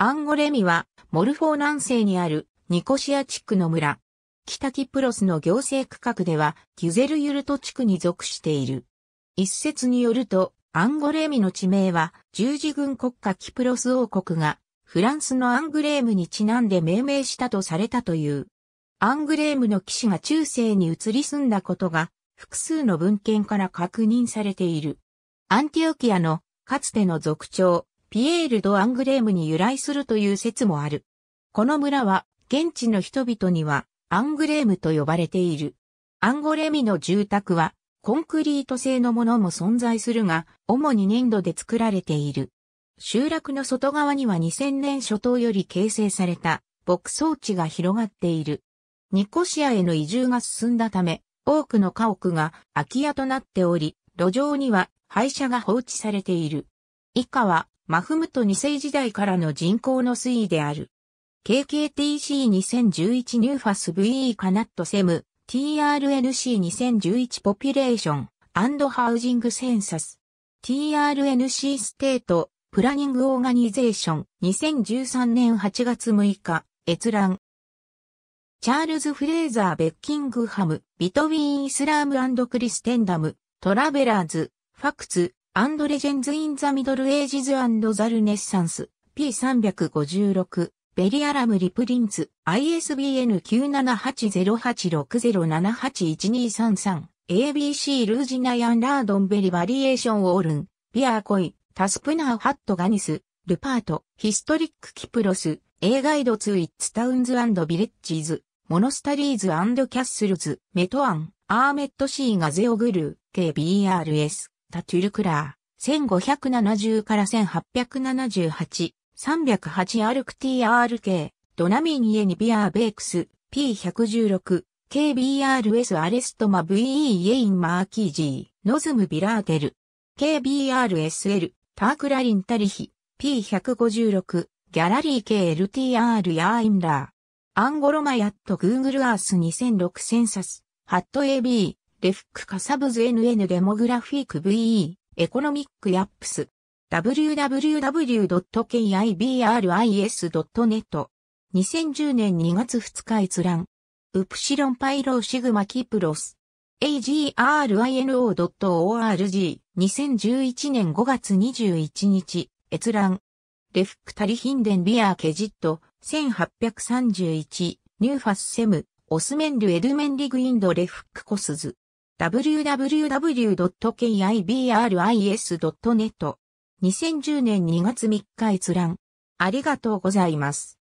アンゴレミは、モルフォー南西にあるニコシア地区の村。北キプロスの行政区画では、ギュゼルユルト地区に属している。一説によると、アンゴレミの地名は、十字軍国家キプロス王国が、フランスのアングレームにちなんで命名したとされたという。アングレームの騎士が中世に移り住んだことが、複数の文献から確認されている。アンティオキアの、かつての族長、ピエール・ド・アングレームに由来するという説もある。この村は、現地の人々には、アングレームと呼ばれている。アンゴレミの住宅は、コンクリート製のものも存在するが、主に粘土で作られている。集落の外側には2000年初頭より形成された牧草地が広がっている。ニコシアへの移住が進んだため、多くの家屋が空き家となっており、路上には廃車が放置されている。以下はマフムト2世時代からの人口の推移である。KKTC2011 ニューファス VE カナットセム TRNC2011 ポピュレーションハウジングセンサス TRNC ステートプラニングオーガニゼーション2013年8月6日閲覧チャールズ・フレーザー・ベッキングハムビトウィン・イスラームクリステンダムトラベラーズファクツアンドレジェンズ・イン・ザ・ミドル・エイジズ・アンド・ザ・ルネッサンス、P356、ベリアラム・リプリンツ、ISBN 9780860781233、ABC ルージナヤン・ラードン・ベリ・バリエーション・オールン、ピアー・コイ、タスプナー・ハット・ガニス、ルパート、ヒストリック・キプロス、A ガイド・ツ・イッツ・タウンズ・アンド・ビレッジズ、モノスタリーズ・アンド・キャッスルズ、メトアン、アーメット・シー・ガゼオグルー、KBRS。ったトゥルクラー、1570から1878、308アルク TRK、ドナミンイエニビアーベークス、P116、KBRS アレストマ VE イエインマーキージー、ノズムビラーテル、KBRSL、タークラリンタリヒ、P156、ギャラリー KLTR ヤーインラー、アンゴロマヤットグーグルアース2006センサス、ハット AB、レフックカサブズ NN デモグラフィック VE、エコノミックヤップス。www.kibris.net。2010年2月2日閲覧。ウプシロンパイローシグマキプロス。agrino.org。2011年5月21日。閲覧。レフックタリヒンデンビアーケジット。1831。ニューファス・セム。オスメンルエドメンリグインドレフックコスズ。www.kibris.net。2010年2月3日閲覧。ありがとうございます。